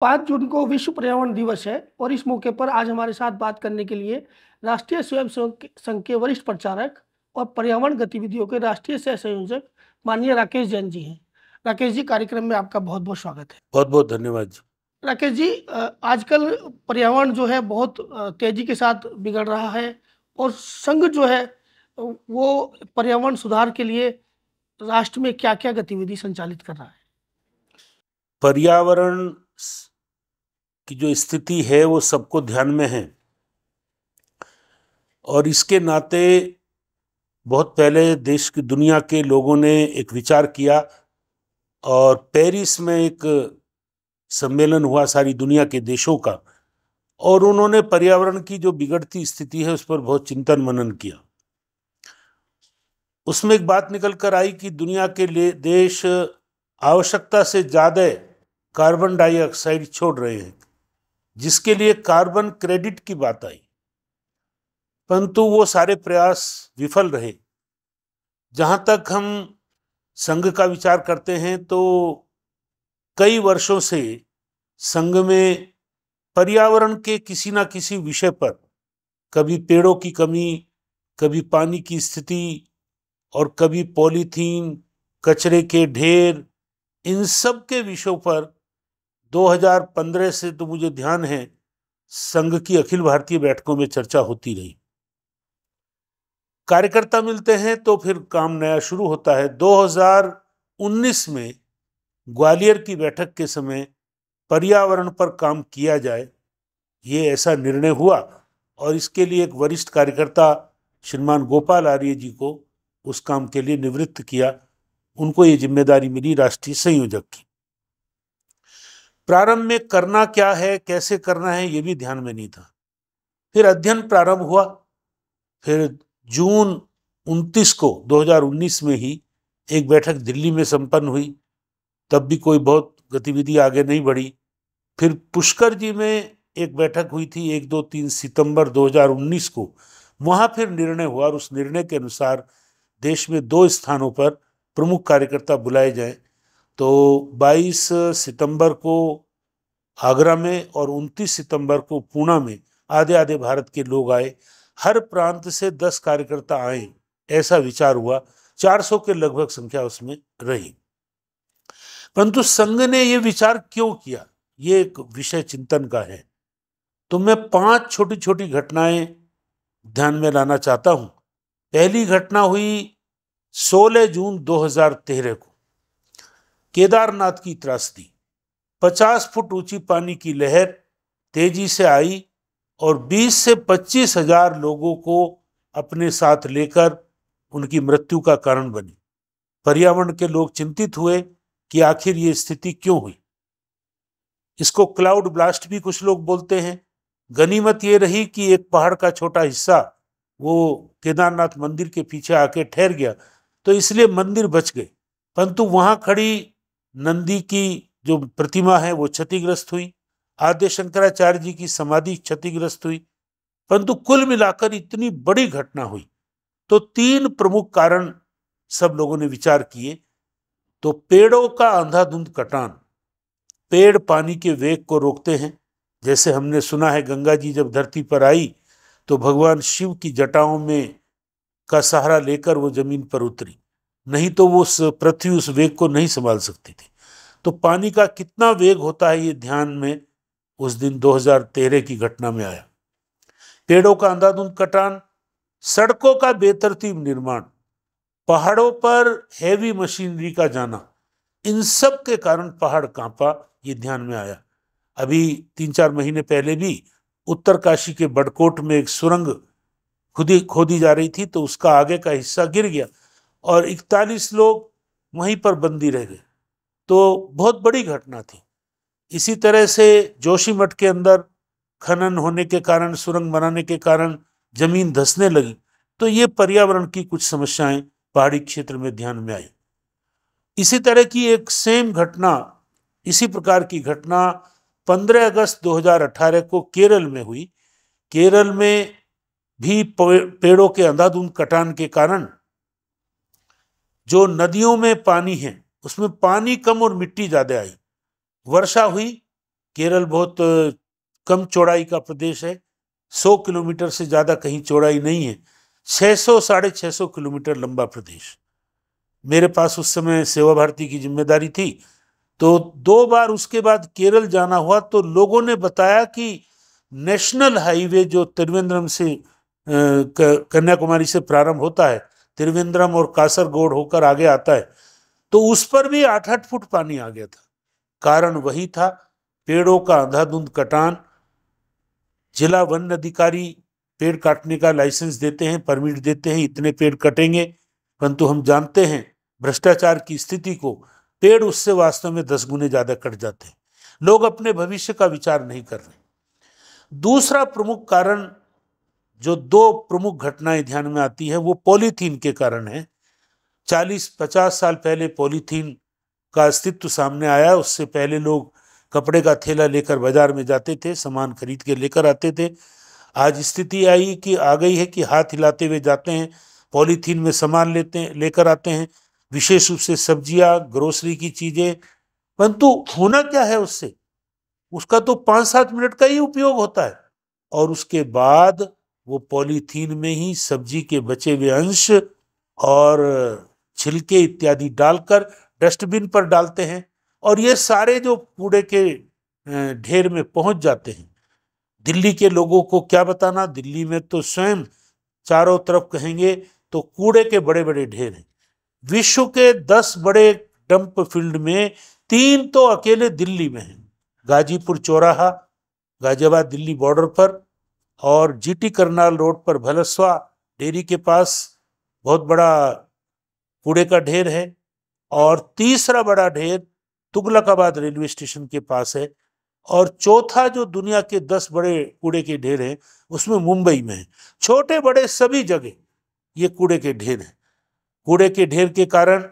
पाँच जून को विश्व पर्यावरण दिवस है और इस मौके पर आज हमारे साथ बात करने के लिए राष्ट्रीय स्वयं संघ के वरिष्ठ प्रचारक और पर्यावरण गतिविधियों के राष्ट्रीय सह संयोजक माननीय राकेश जैन जी हैं राकेश जी कार्यक्रम में आपका बहुत बहुत स्वागत है बहुत बहुत धन्यवाद जी राकेश जी आजकल पर्यावरण जो है बहुत तेजी के साथ बिगड़ रहा है और संघ जो है वो पर्यावरण सुधार के लिए राष्ट्र में क्या क्या गतिविधि संचालित कर रहा है पर्यावरण कि जो स्थिति है वो सबको ध्यान में है और इसके नाते बहुत पहले देश की दुनिया के लोगों ने एक विचार किया और पेरिस में एक सम्मेलन हुआ सारी दुनिया के देशों का और उन्होंने पर्यावरण की जो बिगड़ती स्थिति है उस पर बहुत चिंतन मनन किया उसमें एक बात निकल कर आई कि दुनिया के लिए देश आवश्यकता से ज़्यादा कार्बन डाइऑक्साइड छोड़ रहे हैं जिसके लिए कार्बन क्रेडिट की बात आई परंतु वो सारे प्रयास विफल रहे जहाँ तक हम संघ का विचार करते हैं तो कई वर्षों से संघ में पर्यावरण के किसी ना किसी विषय पर कभी पेड़ों की कमी कभी पानी की स्थिति और कभी पॉलीथीन कचरे के ढेर इन सब के विषयों पर 2015 से तो मुझे ध्यान है संघ की अखिल भारतीय बैठकों में चर्चा होती रही कार्यकर्ता मिलते हैं तो फिर काम नया शुरू होता है 2019 में ग्वालियर की बैठक के समय पर्यावरण पर काम किया जाए ये ऐसा निर्णय हुआ और इसके लिए एक वरिष्ठ कार्यकर्ता श्रीमान गोपाल आर्य जी को उस काम के लिए निवृत्त किया उनको ये जिम्मेदारी मिली राष्ट्रीय संयोजक की प्रारंभ में करना क्या है कैसे करना है ये भी ध्यान में नहीं था फिर अध्ययन प्रारंभ हुआ फिर जून 29 को 2019 में ही एक बैठक दिल्ली में संपन्न हुई तब भी कोई बहुत गतिविधि आगे नहीं बढ़ी फिर पुष्कर जी में एक बैठक हुई थी एक दो तीन सितंबर 2019 को वहाँ फिर निर्णय हुआ और उस निर्णय के अनुसार देश में दो स्थानों पर प्रमुख कार्यकर्ता बुलाए जाएं तो 22 सितंबर को आगरा में और 29 सितंबर को पूना में आधे आधे भारत के लोग आए हर प्रांत से 10 कार्यकर्ता आए ऐसा विचार हुआ 400 के लगभग संख्या उसमें रही परंतु संघ ने यह विचार क्यों किया ये एक विषय चिंतन का है तो मैं पांच छोटी छोटी घटनाएं ध्यान में लाना चाहता हूं पहली घटना हुई 16 जून 2013 को केदारनाथ की त्रासदी पचास फुट ऊंची पानी की लहर तेजी से आई और बीस से पच्चीस हजार लोगों को अपने साथ लेकर उनकी मृत्यु का कारण बनी पर्यावरण के लोग चिंतित हुए कि आखिर ये स्थिति क्यों हुई इसको क्लाउड ब्लास्ट भी कुछ लोग बोलते हैं गनीमत ये रही कि एक पहाड़ का छोटा हिस्सा वो केदारनाथ मंदिर के पीछे आके ठहर गया तो इसलिए मंदिर बच गए परंतु वहाँ खड़ी नंदी की जो प्रतिमा है वो क्षतिग्रस्त हुई आद्य शंकराचार्य जी की समाधि क्षतिग्रस्त हुई परंतु कुल मिलाकर इतनी बड़ी घटना हुई तो तीन प्रमुख कारण सब लोगों ने विचार किए तो पेड़ों का अंधाधुंध कटान पेड़ पानी के वेग को रोकते हैं जैसे हमने सुना है गंगा जी जब धरती पर आई तो भगवान शिव की जटाओं में का सहारा लेकर वो जमीन पर उतरी नहीं तो वो पृथ्वी उस वेग को नहीं संभाल सकती थी तो पानी का कितना वेग होता है ये ध्यान में उस दिन 2013 की घटना में आया पेड़ों का अंधाधुंध कटान सड़कों का बेतरतीब निर्माण पहाड़ों पर हैवी मशीनरी का जाना इन सब के कारण पहाड़ कांपा ये ध्यान में आया अभी तीन चार महीने पहले भी उत्तर काशी के बड़कोट में एक सुरंग खुदी खोदी जा रही थी तो उसका आगे का हिस्सा गिर गया और 41 लोग वहीं पर बंदी रह गए तो बहुत बड़ी घटना थी इसी तरह से जोशी मठ के अंदर खनन होने के कारण सुरंग बनाने के कारण जमीन धसने लगी तो ये पर्यावरण की कुछ समस्याएं पहाड़ी क्षेत्र में ध्यान में आई इसी तरह की एक सेम घटना इसी प्रकार की घटना 15 अगस्त 2018 को केरल में हुई केरल में भी पेड़ों के अंधाधुंध कटान के कारण जो नदियों में पानी है उसमें पानी कम और मिट्टी ज़्यादा आई वर्षा हुई केरल बहुत कम चौड़ाई का प्रदेश है 100 किलोमीटर से ज़्यादा कहीं चौड़ाई नहीं है 600 साढ़े छः सौ किलोमीटर लंबा प्रदेश मेरे पास उस समय सेवा भारती की जिम्मेदारी थी तो दो बार उसके बाद केरल जाना हुआ तो लोगों ने बताया कि नेशनल हाईवे जो त्रिवेंद्रम से कन्याकुमारी से प्रारंभ होता है त्रिवेंद्रम और कासरगोड होकर आगे आता है तो उस पर भी आठ आठ फुट पानी आ गया था कारण वही था पेड़ों का अंधाधुंध कटान जिला वन अधिकारी पेड़ काटने का लाइसेंस देते हैं परमिट देते हैं इतने पेड़ कटेंगे परंतु हम जानते हैं भ्रष्टाचार की स्थिति को पेड़ उससे वास्तव में दस गुने ज़्यादा कट जाते हैं लोग अपने भविष्य का विचार नहीं कर रहे दूसरा प्रमुख कारण जो दो प्रमुख घटनाएं ध्यान में आती है वो पॉलीथीन के कारण है चालीस पचास साल पहले पॉलीथीन का अस्तित्व सामने आया उससे पहले लोग कपड़े का थैला लेकर बाजार में जाते थे सामान खरीद के लेकर आते थे आज स्थिति आई कि आ गई है कि हाथ हिलाते हुए जाते हैं पॉलीथीन में सामान लेते लेकर आते हैं विशेष रूप से सब्जियां ग्रोसरी की चीज़ें परंतु होना क्या है उससे उसका तो पाँच सात मिनट का ही उपयोग होता है और उसके बाद वो पॉलीथीन में ही सब्जी के बचे हुए अंश और छिलके इत्यादि डालकर डस्टबिन पर डालते हैं और ये सारे जो कूड़े के ढेर में पहुंच जाते हैं दिल्ली के लोगों को क्या बताना दिल्ली में तो स्वयं चारों तरफ कहेंगे तो कूड़े के बड़े बड़े ढेर हैं विश्व के दस बड़े डंप फील्ड में तीन तो अकेले दिल्ली में हैं गाजीपुर चौराहा गाजियाबाद दिल्ली बॉर्डर पर और जीटी करनाल रोड पर भलसवा डेयरी के पास बहुत बड़ा कूड़े का ढेर है और तीसरा बड़ा ढेर तुगलकाबाद रेलवे स्टेशन के पास है और चौथा जो दुनिया के दस बड़े कूड़े के ढेर हैं उसमें मुंबई में है छोटे बड़े सभी जगह ये कूड़े के ढेर हैं कूड़े के ढेर के कारण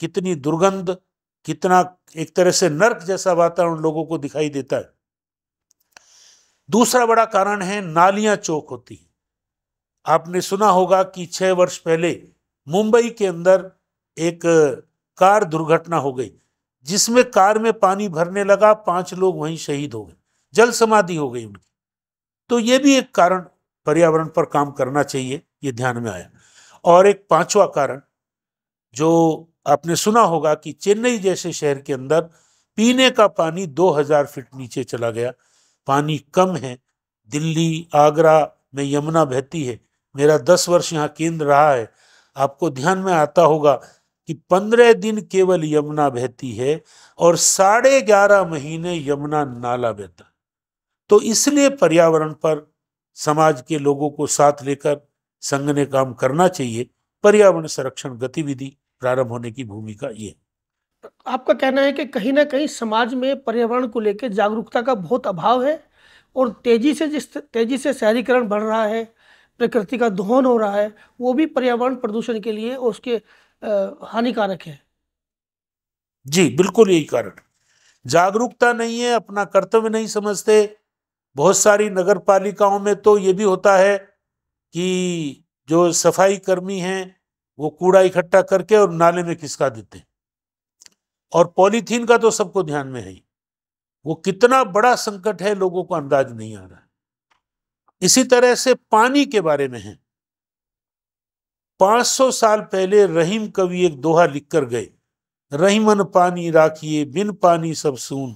कितनी दुर्गंध कितना एक तरह से नर्क जैसा वातावरण लोगों को दिखाई देता है दूसरा बड़ा कारण है नालियां चौक होती हैं आपने सुना होगा कि छह वर्ष पहले मुंबई के अंदर एक कार दुर्घटना हो गई जिसमें कार में पानी भरने लगा पांच लोग वहीं शहीद हो गए जल समाधि हो गई उनकी तो ये भी एक कारण पर्यावरण पर काम करना चाहिए ये ध्यान में आया और एक पांचवा कारण जो आपने सुना होगा कि चेन्नई जैसे शहर के अंदर पीने का पानी 2000 फीट नीचे चला गया पानी कम है दिल्ली आगरा में यमुना बहती है मेरा दस वर्ष यहाँ केंद्र रहा है आपको ध्यान में आता होगा कि पंद्रह दिन केवल यमुना बहती है और साढ़े ग्यारह महीने यमुना नाला बहता तो इसलिए पर्यावरण पर समाज के लोगों को साथ लेकर संघ ने काम करना चाहिए पर्यावरण संरक्षण गतिविधि प्रारंभ होने की भूमिका ये है आपका कहना है कि कहीं ना कहीं समाज में पर्यावरण को लेकर जागरूकता का बहुत अभाव है और तेज़ी से जिस तेज़ी से शहरीकरण बढ़ रहा है प्रकृति का दोहन हो रहा है वो भी पर्यावरण प्रदूषण के लिए उसके हानिकारक है जी बिल्कुल यही कारण जागरूकता नहीं है अपना कर्तव्य नहीं समझते बहुत सारी नगर पालिकाओं में तो ये भी होता है कि जो सफाई कर्मी हैं वो कूड़ा इकट्ठा करके और नाले में किसका देते हैं और पॉलीथीन का तो सबको ध्यान में है वो कितना बड़ा संकट है लोगों को अंदाज नहीं आ रहा इसी तरह से पानी के बारे में है 500 साल पहले रहीम कवि एक दोहा लिख कर गए रहीमन पानी राखिए बिन पानी सब सुन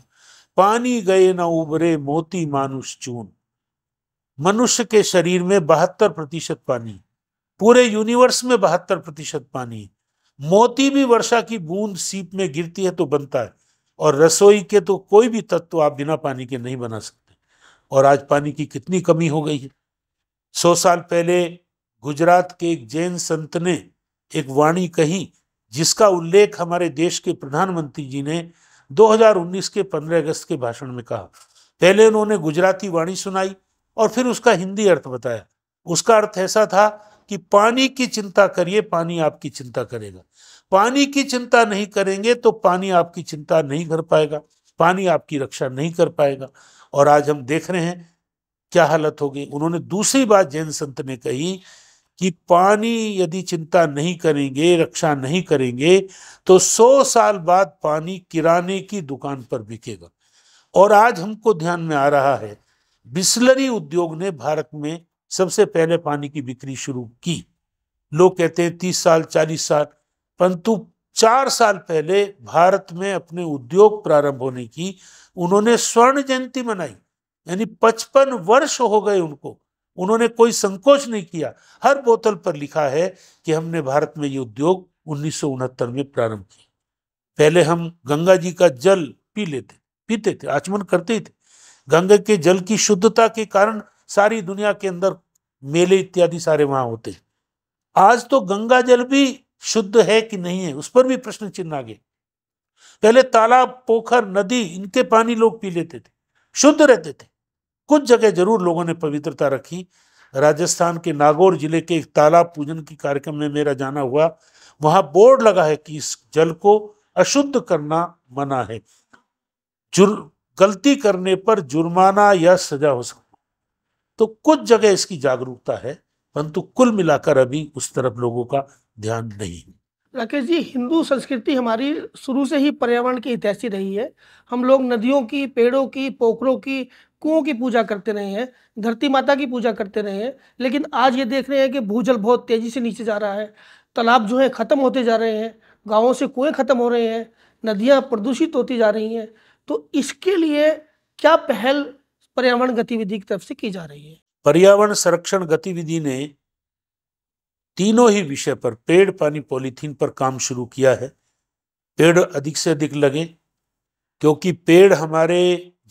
पानी गए ना उबरे मोती मानुष चून मनुष्य के शरीर में बहत्तर प्रतिशत पानी पूरे यूनिवर्स में बहत्तर प्रतिशत पानी मोती भी वर्षा की बूंद सीप में गिरती है तो बनता है और रसोई के तो कोई भी तत्व आप बिना पानी के नहीं बना सकते और आज पानी की कितनी कमी हो गई है सौ साल पहले गुजरात के एक जैन संत ने एक वाणी कही जिसका उल्लेख हमारे देश के प्रधानमंत्री जी ने 2019 के 15 अगस्त के भाषण में कहा पहले उन्होंने गुजराती वाणी सुनाई और फिर उसका हिंदी अर्थ बताया उसका अर्थ ऐसा था कि पानी की चिंता करिए पानी आपकी चिंता करेगा पानी की चिंता नहीं करेंगे तो पानी आपकी चिंता नहीं कर पाएगा पानी आपकी रक्षा नहीं कर पाएगा और आज हम देख रहे हैं क्या हालत हो गई उन्होंने दूसरी बात जैन संत ने कही कि पानी यदि चिंता नहीं करेंगे रक्षा नहीं करेंगे तो सौ साल बाद पानी किराने की दुकान पर बिकेगा और आज हमको ध्यान में आ रहा है बिस्लरी उद्योग ने भारत में सबसे पहले पानी की बिक्री शुरू की लोग कहते हैं तीस साल चालीस साल परंतु चार साल पहले भारत में अपने उद्योग प्रारंभ होने की उन्होंने स्वर्ण जयंती मनाई यानी पचपन वर्ष हो गए उनको उन्होंने कोई संकोच नहीं किया हर बोतल पर लिखा है कि हमने भारत में ये उद्योग उन्नीस में प्रारंभ किया पहले हम गंगा जी का जल पी लेते पीते थे आचमन करते ही थे गंगा के जल की शुद्धता के कारण सारी दुनिया के अंदर मेले इत्यादि सारे वहां होते हैं आज तो गंगा जल भी शुद्ध है कि नहीं है उस पर भी प्रश्न चिन्ह आ गए पहले तालाब पोखर नदी इनके पानी लोग पी लेते थे शुद्ध रहते थे कुछ जगह जरूर लोगों ने पवित्रता रखी राजस्थान के नागौर जिले के एक तालाब पूजन की कार्यक्रम में मेरा जाना हुआ वहां बोर्ड लगा है कि इस जल को अशुद्ध करना मना है जुर्म गलती करने पर जुर्माना या सजा हो सकती तो कुछ जगह इसकी जागरूकता है परंतु कुल मिलाकर अभी उस तरफ लोगों का ध्यान नहीं है राकेश जी हिंदू संस्कृति हमारी शुरू से ही पर्यावरण की इतिहासी रही है हम लोग नदियों की पेड़ों की पोखरों की कुओं की पूजा करते रहे हैं धरती माता की पूजा करते रहे हैं लेकिन आज ये देख रहे हैं कि भूजल बहुत तेज़ी से नीचे जा रहा है तालाब जो है ख़त्म होते जा रहे हैं गाँवों से कुएँ ख़त्म हो रहे हैं नदियाँ प्रदूषित होती जा रही हैं तो इसके लिए क्या पहल पर्यावरण गतिविधि की तरफ से की जा रही है पर्यावरण संरक्षण गतिविधि ने तीनों ही विषय पर पेड़ पानी पॉलीथीन पर काम शुरू किया है पेड़ अधिक से अधिक लगे क्योंकि पेड़ हमारे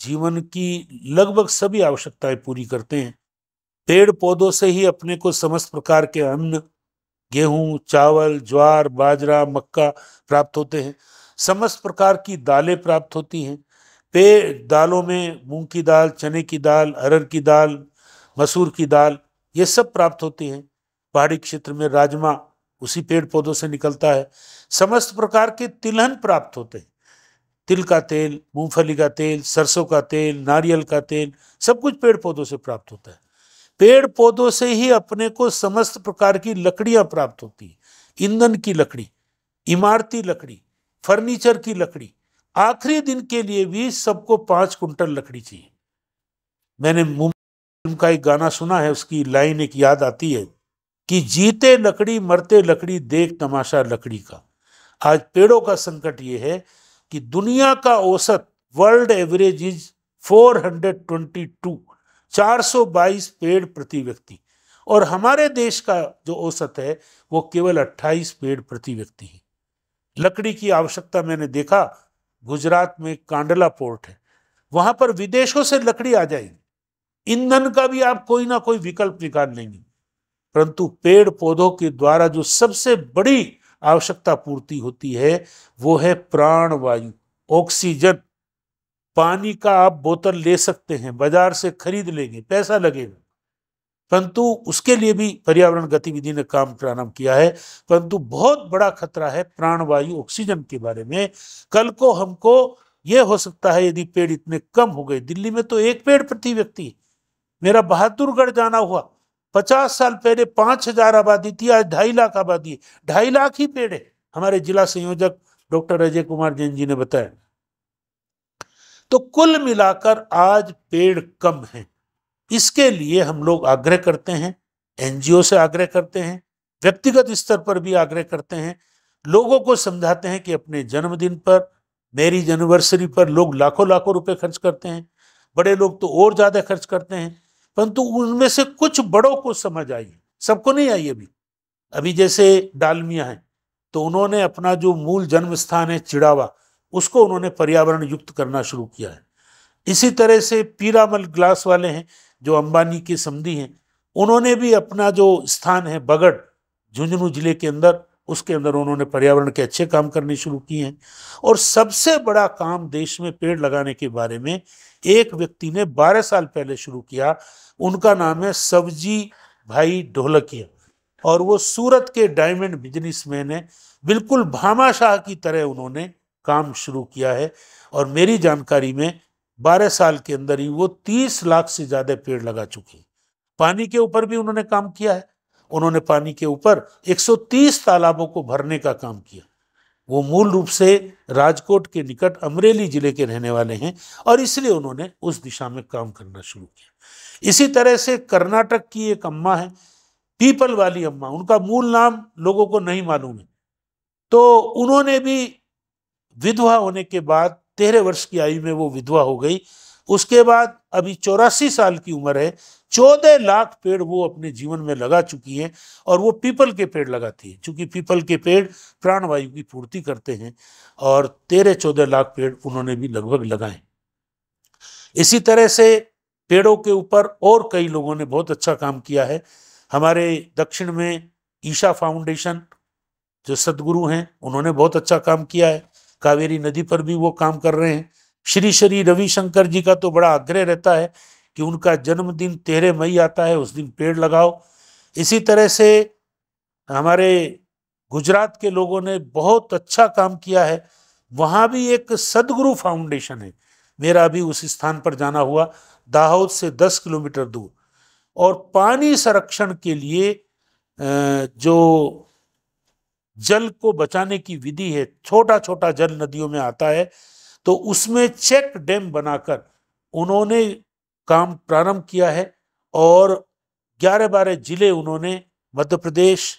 जीवन की लगभग सभी आवश्यकताएं पूरी करते हैं पेड़ पौधों से ही अपने को समस्त प्रकार के अन्न गेहूं चावल ज्वार बाजरा मक्का प्राप्त होते हैं समस्त प्रकार की दालें प्राप्त होती हैं पे दालों में मूंग की दाल चने की दाल अरहर की दाल मसूर की दाल ये सब प्राप्त होती हैं पहाड़ी क्षेत्र में राजमा उसी पेड़ पौधों से निकलता है समस्त प्रकार के तिलहन प्राप्त होते हैं तिल का तेल मूंगफली का तेल सरसों का तेल नारियल का तेल सब कुछ पेड़ पौधों से प्राप्त होता है पेड़ पौधों से ही अपने को समस्त प्रकार की लकड़ियाँ प्राप्त होती हैं ईंधन की लकड़ी इमारती लकड़ी फर्नीचर की लकड़ी आखिरी दिन के लिए भी सबको पांच कुंटल लकड़ी चाहिए मैंने मुंबई का एक गाना सुना है उसकी लाइन एक याद आती है कि जीते लकड़ी मरते लकड़ी देख तमाशा लकड़ी का आज पेड़ों का संकट ये है कि दुनिया का औसत वर्ल्ड एवरेज इज 422 422 पेड़ प्रति व्यक्ति और हमारे देश का जो औसत है वो केवल 28 पेड़ प्रति व्यक्ति है लकड़ी की आवश्यकता मैंने देखा गुजरात में कांडला पोर्ट है वहां पर विदेशों से लकड़ी आ जाएगी ईंधन का भी आप कोई ना कोई विकल्प निकाल लेंगे परंतु पेड़ पौधों के द्वारा जो सबसे बड़ी आवश्यकता पूर्ति होती है वो है प्राण वायु ऑक्सीजन पानी का आप बोतल ले सकते हैं बाजार से खरीद लेंगे पैसा लगेगा परंतु उसके लिए भी पर्यावरण गतिविधि ने काम प्रारंभ किया है परंतु बहुत बड़ा खतरा है प्राणवायु ऑक्सीजन के बारे में कल को हमको ये हो सकता है यदि पेड़ इतने कम हो गए दिल्ली में तो एक पेड़ प्रति व्यक्ति मेरा बहादुरगढ़ जाना हुआ पचास साल पहले पांच हजार आबादी थी आज ढाई लाख आबादी ढाई लाख ही पेड़ है हमारे जिला संयोजक डॉक्टर अजय कुमार जैन जी ने बताया तो कुल मिलाकर आज पेड़ कम हैं इसके लिए हम लोग आग्रह करते हैं एनजीओ से आग्रह करते हैं व्यक्तिगत स्तर पर भी आग्रह करते हैं लोगों को समझाते हैं कि अपने जन्मदिन पर मेरी एनिवर्सरी पर लोग लाखों लाखों रुपए खर्च करते हैं बड़े लोग तो और ज़्यादा खर्च करते हैं परंतु उनमें से कुछ बड़ों को समझ आई सबको नहीं आई अभी अभी जैसे डालमिया है तो उन्होंने अपना जो मूल जन्म स्थान है चिड़ावा उसको उन्होंने पर्यावरण युक्त करना शुरू किया है इसी तरह से पीरामल ग्लास वाले हैं जो अंबानी की समधी हैं उन्होंने भी अपना जो स्थान है बगड़ झुंझुनू जिले के अंदर उसके अंदर उन्होंने पर्यावरण के अच्छे काम करने शुरू किए हैं और सबसे बड़ा काम देश में पेड़ लगाने के बारे में एक व्यक्ति ने 12 साल पहले शुरू किया उनका नाम है सब्जी भाई ढोलकिया और वो सूरत के डायमंड बिजनेसमैन है बिल्कुल भामाशाह की तरह उन्होंने काम शुरू किया है और मेरी जानकारी में बारह साल के अंदर ही वो तीस लाख से ज़्यादा पेड़ लगा चुकी पानी के ऊपर भी उन्होंने काम किया है उन्होंने पानी के ऊपर 130 तालाबों को भरने का काम किया वो मूल रूप से राजकोट के निकट अमरेली जिले के रहने वाले हैं और इसलिए उन्होंने उस दिशा में काम करना शुरू किया इसी तरह से कर्नाटक की एक अम्मा है पीपल वाली अम्मा उनका मूल नाम लोगों को नहीं मालूम है तो उन्होंने भी विधवा होने के बाद तेरह वर्ष की आयु में वो विधवा हो गई उसके बाद अभी चौरासी साल की उम्र है चौदह लाख पेड़ वो अपने जीवन में लगा चुकी हैं और वो पीपल के पेड़ लगाती है क्योंकि पीपल के पेड़ प्राणवायु की पूर्ति करते हैं और तेरह चौदह लाख पेड़ उन्होंने भी लगभग लगाए इसी तरह से पेड़ों के ऊपर और कई लोगों ने बहुत अच्छा काम किया है हमारे दक्षिण में ईशा फाउंडेशन जो सदगुरु हैं उन्होंने बहुत अच्छा काम किया है कावेरी नदी पर भी वो काम कर रहे हैं श्री श्री रविशंकर जी का तो बड़ा आग्रह रहता है कि उनका जन्मदिन तेरह मई आता है उस दिन पेड़ लगाओ इसी तरह से हमारे गुजरात के लोगों ने बहुत अच्छा काम किया है वहाँ भी एक सदगुरु फाउंडेशन है मेरा भी उस स्थान पर जाना हुआ दाहोद से दस किलोमीटर दूर और पानी संरक्षण के लिए जो जल को बचाने की विधि है छोटा छोटा जल नदियों में आता है तो उसमें चेक डैम बनाकर उन्होंने काम प्रारंभ किया है और ग्यारह बारह जिले उन्होंने मध्य प्रदेश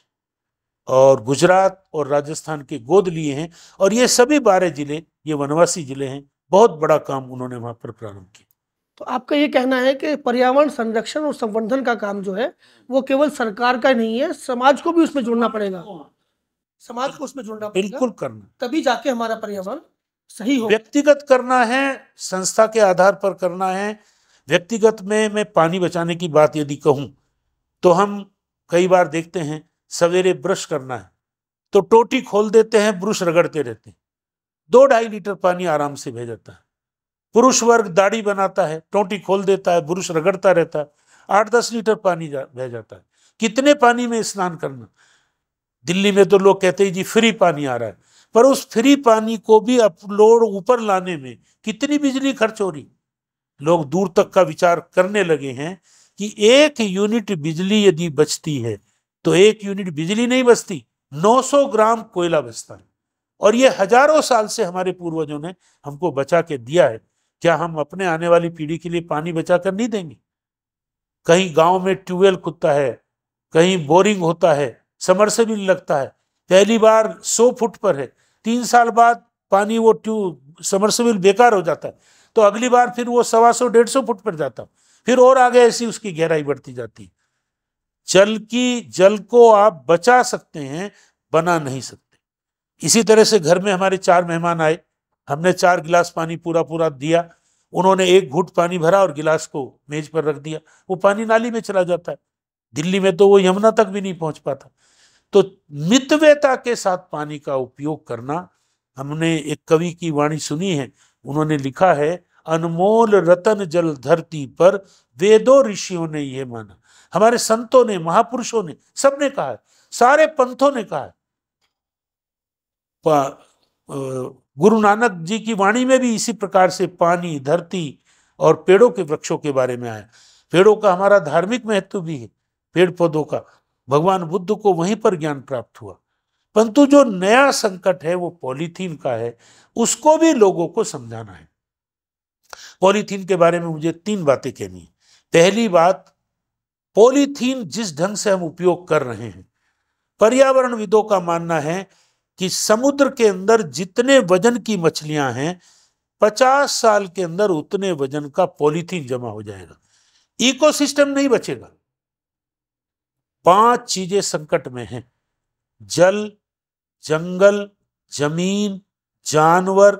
और गुजरात और राजस्थान के गोद लिए हैं और ये सभी बारह जिले ये वनवासी जिले हैं बहुत बड़ा काम उन्होंने वहाँ पर प्रारंभ किया तो आपका ये कहना है कि पर्यावरण संरक्षण और संवर्धन का काम जो है वो केवल सरकार का नहीं है समाज को भी उसमें जोड़ना पड़ेगा समाज तो को उसमें जुड़ना बिल्कुल करना तभी जाके हमारा पर्यावरण सही हो व्यक्तिगत करना है संस्था के आधार पर करना है व्यक्तिगत में मैं पानी बचाने की बात यदि कहूं तो हम कई बार देखते हैं सवेरे ब्रश करना है तो टोटी खोल देते हैं ब्रश रगड़ते रहते हैं दो ढाई लीटर पानी आराम से भेज जाता है पुरुष वर्ग दाढ़ी बनाता है टोटी खोल देता है ब्रश रगड़ता रहता है आठ दस लीटर पानी जा, बह जाता है कितने पानी में स्नान करना दिल्ली में तो लोग कहते हैं जी फ्री पानी आ रहा है पर उस फ्री पानी को भी अपलोड ऊपर लाने में कितनी बिजली खर्च हो रही लोग दूर तक का विचार करने लगे हैं कि एक यूनिट बिजली यदि बचती है तो एक यूनिट बिजली नहीं बचती 900 ग्राम कोयला बचता है और ये हजारों साल से हमारे पूर्वजों ने हमको बचा के दिया है क्या हम अपने आने वाली पीढ़ी के लिए पानी बचा कर नहीं देंगे कहीं गांव में ट्यूबवेल कुत्ता है कहीं बोरिंग होता है समर से भी लगता है पहली बार सौ फुट पर है तीन साल बाद पानी वो ट्यूब समरसेबिल बेकार हो जाता है तो अगली बार फिर वो सवा सौ डेढ़ सौ फुट पर जाता फिर और आगे ऐसी उसकी गहराई बढ़ती जाती जल की जल को आप बचा सकते हैं बना नहीं सकते इसी तरह से घर में हमारे चार मेहमान आए हमने चार गिलास पानी पूरा पूरा दिया उन्होंने एक घुट पानी भरा और गिलास को मेज पर रख दिया वो पानी नाली में चला जाता है दिल्ली में तो वो यमुना तक भी नहीं पहुंच पाता तो मितव्यता के साथ पानी का उपयोग करना हमने एक कवि की वाणी सुनी है उन्होंने लिखा है अनमोल रतन जल धरती पर वेदों ऋषियों ने यह माना हमारे संतों ने महापुरुषों ने सबने कहा है सारे पंथों ने कहा है गुरु नानक जी की वाणी में भी इसी प्रकार से पानी धरती और पेड़ों के वृक्षों के बारे में आया पेड़ों का हमारा धार्मिक महत्व भी है पेड़ पौधों का भगवान बुद्ध को वहीं पर ज्ञान प्राप्त हुआ परंतु जो नया संकट है वो पॉलीथीन का है उसको भी लोगों को समझाना है पॉलीथीन के बारे में मुझे तीन बातें कहनी है पहली बात पॉलीथीन जिस ढंग से हम उपयोग कर रहे हैं पर्यावरण विदों का मानना है कि समुद्र के अंदर जितने वजन की मछलियां हैं पचास साल के अंदर उतने वजन का पॉलीथीन जमा हो जाएगा इकोसिस्टम नहीं बचेगा पांच चीजें संकट में हैं जल जंगल जमीन जानवर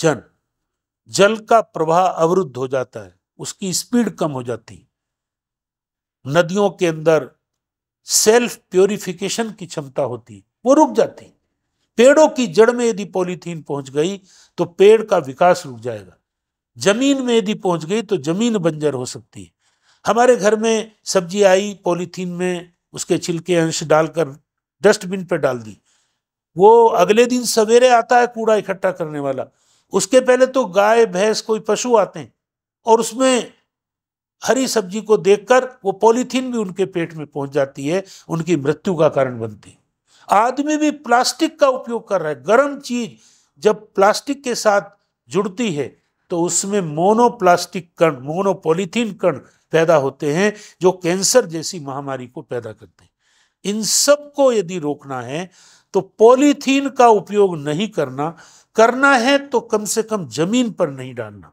जन जल का प्रवाह अवरुद्ध हो जाता है उसकी स्पीड कम हो जाती नदियों के अंदर सेल्फ प्योरिफिकेशन की क्षमता होती वो रुक जाती पेड़ों की जड़ में यदि पॉलीथीन पहुंच गई तो पेड़ का विकास रुक जाएगा जमीन में यदि पहुंच गई तो जमीन बंजर हो सकती है हमारे घर में सब्जी आई पॉलीथीन में उसके छिलके अंश डालकर डस्टबिन पर डाल दी वो अगले दिन सवेरे आता है कूड़ा इकट्ठा करने वाला उसके पहले तो गाय भैंस कोई पशु आते हैं और उसमें हरी सब्जी को देखकर वो पॉलीथीन भी उनके पेट में पहुंच जाती है उनकी मृत्यु का कारण बनती है आदमी भी प्लास्टिक का उपयोग कर रहा है गर्म चीज जब प्लास्टिक के साथ जुड़ती है तो उसमें मोनोप्लास्टिक कण मोनोपोलिथीन कण पैदा होते हैं जो कैंसर जैसी महामारी को पैदा करते हैं इन सब को यदि रोकना है तो पॉलीथीन का उपयोग नहीं करना करना है तो कम से कम जमीन पर नहीं डालना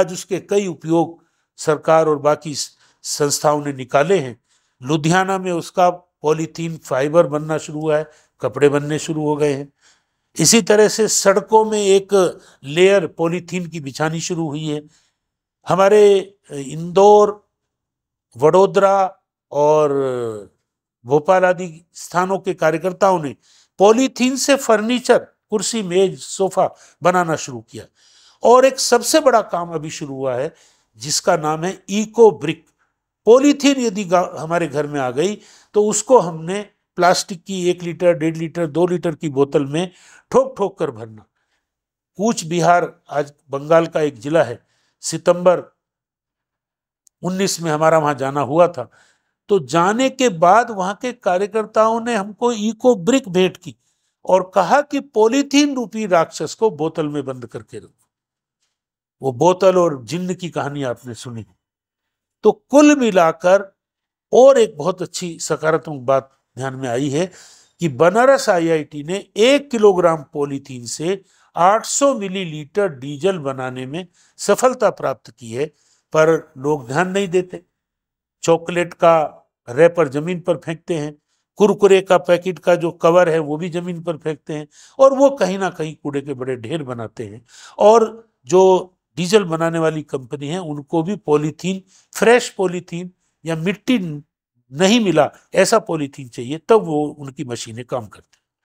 आज उसके कई उपयोग सरकार और बाकी संस्थाओं ने निकाले हैं लुधियाना में उसका पॉलीथीन फाइबर बनना शुरू हुआ है कपड़े बनने शुरू हो गए हैं इसी तरह से सड़कों में एक लेयर पॉलीथीन की बिछानी शुरू हुई है हमारे इंदौर वडोदरा और भोपाल आदि स्थानों के कार्यकर्ताओं ने पॉलीथीन से फर्नीचर कुर्सी मेज सोफा बनाना शुरू किया और एक सबसे बड़ा काम अभी शुरू हुआ है जिसका नाम है इको ब्रिक पॉलीथीन यदि हमारे घर में आ गई तो उसको हमने प्लास्टिक की एक लीटर डेढ़ लीटर दो लीटर की बोतल में ठोक ठोक कर भरना कूच बिहार आज बंगाल का एक जिला है सितंबर उन्नीस में हमारा वहां जाना हुआ था तो जाने के बाद वहां के कार्यकर्ताओं ने हमको इको ब्रिक भेंट की और कहा कि पॉलीथीन रूपी राक्षस को बोतल में बंद करके रखो वो बोतल और जिन्न की कहानी आपने सुनी तो कुल मिलाकर और एक बहुत अच्छी सकारात्मक बात ध्यान में आई है कि बनारस आईआईटी ने एक किलोग्राम पॉलीथीन से 800 मिलीलीटर डीजल बनाने में सफलता प्राप्त की है पर लोग ध्यान नहीं देते चॉकलेट का रैपर जमीन पर फेंकते हैं कुरकुरे का पैकेट का जो कवर है वो भी जमीन पर फेंकते हैं और वो कहीं ना कहीं कूड़े के बड़े ढेर बनाते हैं और जो डीजल बनाने वाली कंपनी है उनको भी पॉलीथीन फ्रेश पॉलीथीन या मिट्टी नहीं मिला ऐसा पॉलीथीन चाहिए तब वो उनकी मशीनें काम करती